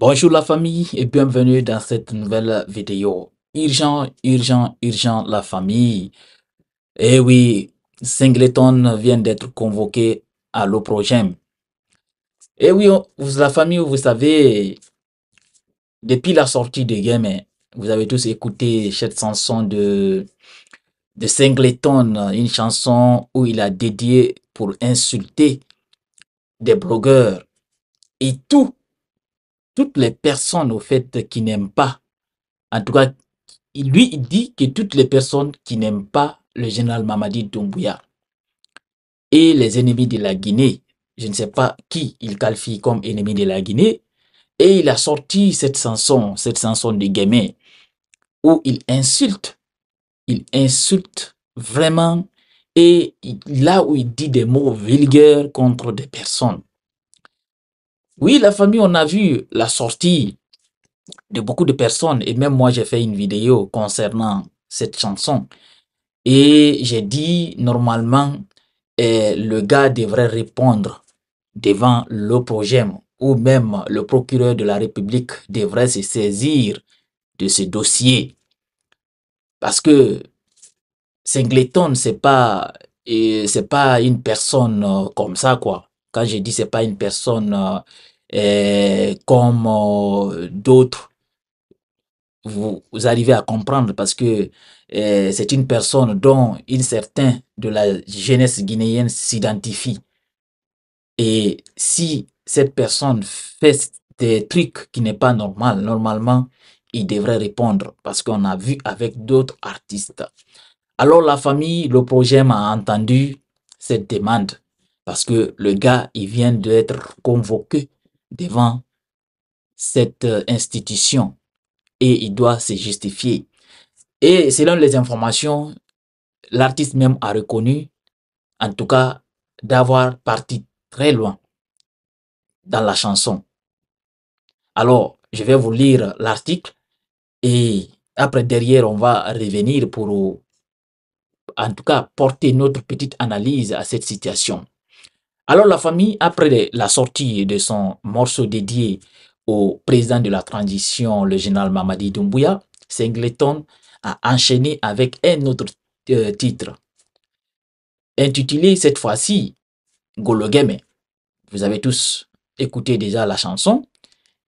Bonjour la famille et bienvenue dans cette nouvelle vidéo. Urgent, urgent, urgent la famille. Eh oui, Singleton vient d'être convoqué à l'OPROGEM. Eh oui, oh, la famille, vous savez, depuis la sortie de Game, hein, vous avez tous écouté cette chanson de, de Singleton, une chanson où il a dédié pour insulter des blogueurs et tout toutes les personnes, au fait, qui n'aiment pas, en tout cas, lui, il dit que toutes les personnes qui n'aiment pas le général Mamadi Doumbouya et les ennemis de la Guinée, je ne sais pas qui il qualifie comme ennemis de la Guinée, et il a sorti cette chanson, cette chanson de Guémé, où il insulte, il insulte vraiment, et là où il dit des mots vulgaires contre des personnes. Oui, la famille, on a vu la sortie de beaucoup de personnes et même moi j'ai fait une vidéo concernant cette chanson et j'ai dit normalement eh, le gars devrait répondre devant le projet. ou même le procureur de la République devrait se saisir de ce dossier parce que Singleton c'est pas eh, c'est pas une personne euh, comme ça quoi quand je dis c'est pas une personne euh, euh, comme euh, d'autres, vous, arrivez à comprendre parce que euh, c'est une personne dont une certaine de la jeunesse guinéenne s'identifie. Et si cette personne fait des trucs qui n'est pas normal, normalement, il devrait répondre parce qu'on a vu avec d'autres artistes. Alors la famille, le projet m'a entendu cette demande parce que le gars, il vient d'être convoqué devant cette euh, institution et il doit se justifier. Et selon les informations, l'artiste même a reconnu, en tout cas, d'avoir parti très loin dans la chanson. Alors, je vais vous lire l'article et après, derrière, on va revenir pour, en tout cas, porter notre petite analyse à cette situation. Alors la famille, après la sortie de son morceau dédié au président de la transition, le général Mamadi Doumbouya, Singleton a enchaîné avec un autre euh, titre, intitulé cette fois-ci Gologeme. Vous avez tous écouté déjà la chanson,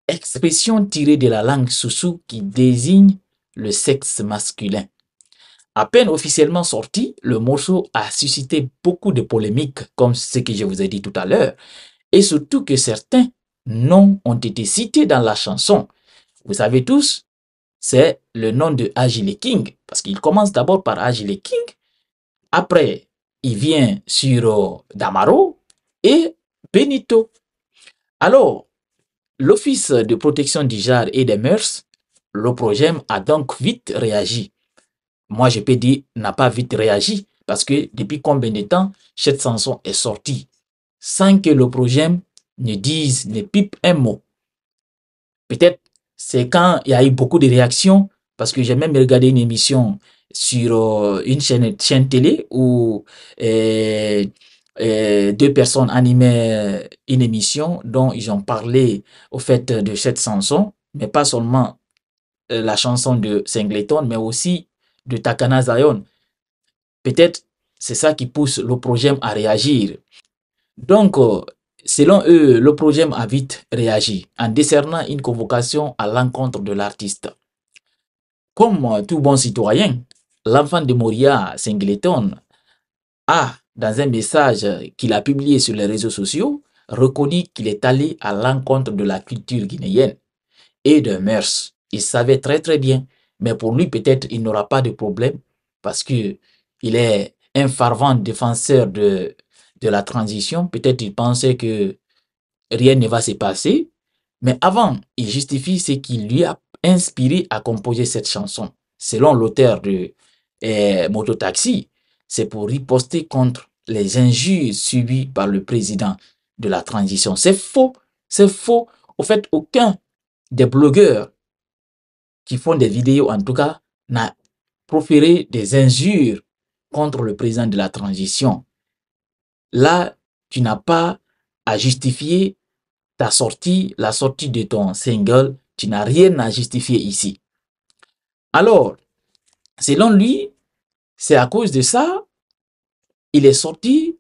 expression tirée de la langue Soussou qui désigne le sexe masculin. À peine officiellement sorti, le morceau a suscité beaucoup de polémiques, comme ce que je vous ai dit tout à l'heure, et surtout que certains noms ont été cités dans la chanson. Vous savez tous, c'est le nom de Agile King, parce qu'il commence d'abord par Agile King, après il vient sur euh, Damaro et Benito. Alors, l'Office de protection du genre et des mœurs, le projet a donc vite réagi moi je peux dire, n'a pas vite réagi parce que depuis combien de temps cette chanson est sortie sans que le projet ne dise, ne pipe un mot. Peut-être c'est quand il y a eu beaucoup de réactions parce que j'ai même regardé une émission sur euh, une chaîne, télé où euh, euh, deux personnes animaient une émission dont ils ont parlé au fait de cette chanson, mais pas seulement la chanson de Singleton, mais aussi de Takana Zayon, Peut-être c'est ça qui pousse le projet à réagir. Donc, euh, selon eux, le projet a vite réagi en décernant une convocation à l'encontre de l'artiste. Comme tout bon citoyen, l'enfant de Moria Singleton a, dans un message qu'il a publié sur les réseaux sociaux, reconnu qu'il est allé à l'encontre de la culture guinéenne et de mœurs. Il savait très très bien mais pour lui, peut-être, il n'aura pas de problème parce qu'il est un fervent défenseur de, de la transition. Peut-être il pensait que rien ne va se passer. Mais avant, il justifie ce qui lui a inspiré à composer cette chanson. Selon l'auteur de Moto eh, Mototaxi, c'est pour riposter contre les injures subies par le président de la transition. C'est faux, c'est faux. Au fait, aucun des blogueurs qui font des vidéos en tout cas, n'a proféré des injures contre le président de la transition. Là, tu n'as pas à justifier ta sortie, la sortie de ton single, tu n'as rien à justifier ici. Alors, selon lui, c'est à cause de ça, il est sorti,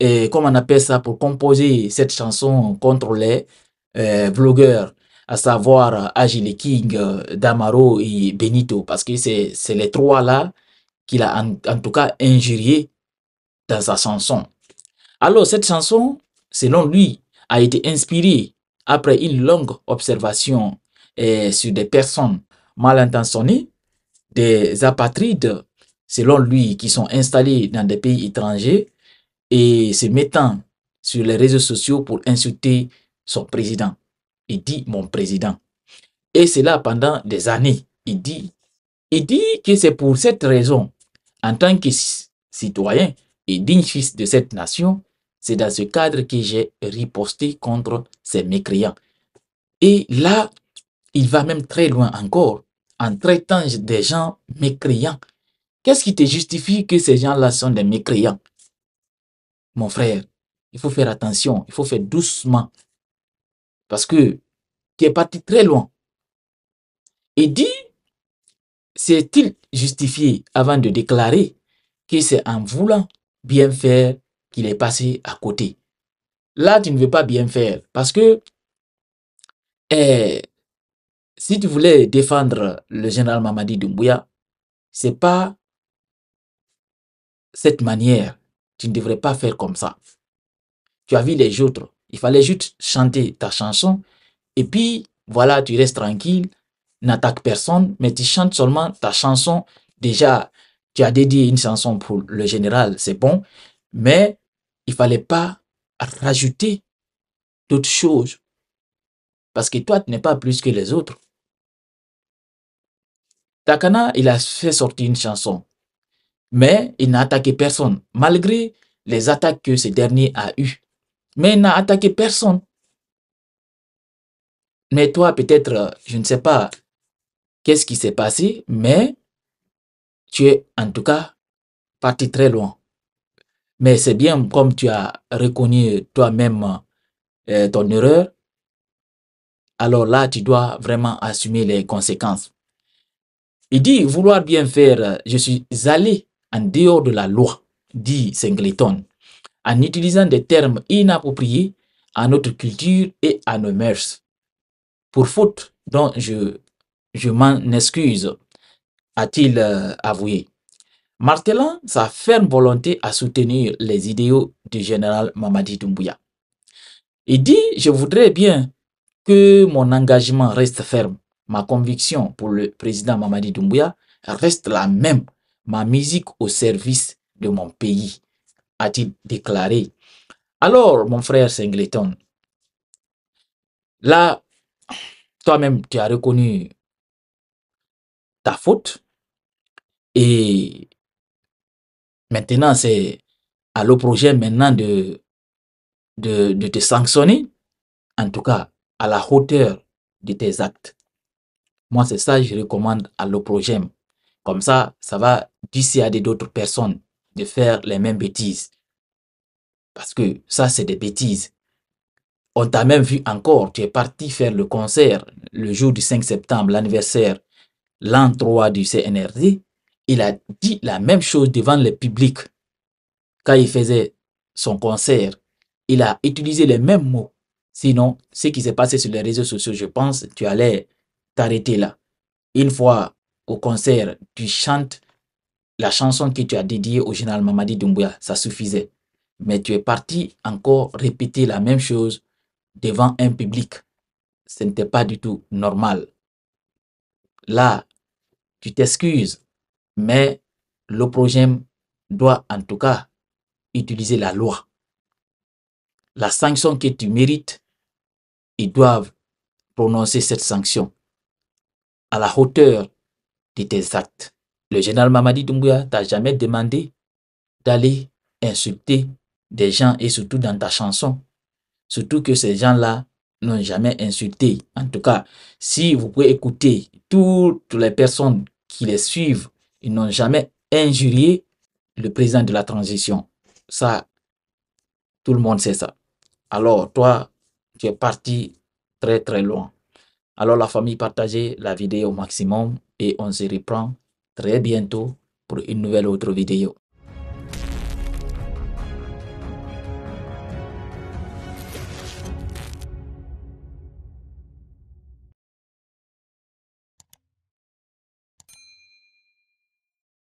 et, comment on appelle ça, pour composer cette chanson contre les vlogueurs. Euh, à savoir Agile euh, King, euh, Damaro et Benito, parce que c'est les trois-là qu'il a en, tout cas injurié dans sa chanson. Alors cette chanson, selon lui, a été inspirée après une longue observation et eh, sur des personnes mal intentionnées, des apatrides, selon lui, qui sont installés dans des pays étrangers et se mettant sur les réseaux sociaux pour insulter son président il dit mon président. Et cela pendant des années. Il dit, il dit que c'est pour cette raison, en tant que citoyen et digne fils de cette nation, c'est dans ce cadre que j'ai riposté contre ces mécréants. Et là, il va même très loin encore en traitant des gens mécréants. Qu'est-ce qui te justifie que ces gens-là sont des mécréants Mon frère, il faut faire attention, il faut faire doucement parce que qui est parti très loin. Et dit, cest il justifié avant de déclarer que c'est en voulant bien faire qu'il est passé à côté Là, tu ne veux pas bien faire parce que eh, si tu voulais défendre le général Mamadi Doumbouya, c'est pas cette manière. Tu ne devrais pas faire comme ça. Tu as vu les autres. Il fallait juste chanter ta chanson et puis voilà, tu restes tranquille, n'attaque personne, mais tu chantes seulement ta chanson. Déjà, tu as dédié une chanson pour le général, c'est bon, mais il fallait pas rajouter d'autres choses parce que toi, tu n'es pas plus que les autres. Takana, il a fait sortir une chanson, mais il n'a attaqué personne, malgré les attaques que ce dernier a eues mais il n'a attaqué personne. Mais toi, peut-être, euh, je ne sais pas qu'est-ce qui s'est passé, mais tu es en tout cas parti très loin. Mais c'est bien comme tu as reconnu toi-même euh, ton erreur. Alors là, tu dois vraiment assumer les conséquences. Il dit vouloir bien faire, euh, je suis allé en dehors de la loi, dit Singleton en utilisant des termes inappropriés à notre culture et à nos mœurs. Pour faute dont je, je m'en excuse, a-t-il euh, avoué. Martelant sa ferme volonté à soutenir les idéaux du général Mamadi Doumbouya. Il dit Je voudrais bien que mon engagement reste ferme. Ma conviction pour le président Mamadi Doumbouya reste la même. Ma musique au service de mon pays a-t-il déclaré. Alors, mon frère Singleton, là, toi-même, tu as reconnu ta faute et maintenant, c'est à projet maintenant de, de, te sanctionner, en tout cas, à la hauteur de tes actes. Moi, c'est ça que je recommande à projet Comme ça, ça va dissuader d'autres personnes de faire les mêmes bêtises. Parce que ça, c'est des bêtises. On t'a même vu encore, tu es parti faire le concert le jour du 5 septembre, l'anniversaire, l'an 3 du CNRD. Il a dit la même chose devant le public quand il faisait son concert. Il a utilisé les mêmes mots. Sinon, ce qui s'est passé sur les réseaux sociaux, je pense, tu allais t'arrêter là. Une fois au concert, tu chantes la chanson que tu as dédiée au général Mamadi Doumbouya, ça suffisait. Mais tu es parti encore répéter la même chose devant un public. Ce n'était pas du tout normal. Là, tu t'excuses, mais le projet doit en tout cas utiliser la loi. La sanction que tu mérites, ils doivent prononcer cette sanction à la hauteur de tes actes. Le général Mamadi Doumbouya t'a jamais demandé d'aller insulter des gens et surtout dans ta chanson. Surtout que ces gens-là n'ont jamais insulté. En tout cas, si vous pouvez écouter toutes les personnes qui les suivent, ils n'ont jamais injurié le président de la transition. Ça, tout le monde sait ça. Alors, toi, tu es parti très très loin. Alors, la famille, partagez la vidéo au maximum et on se reprend très bientôt pour une nouvelle autre vidéo.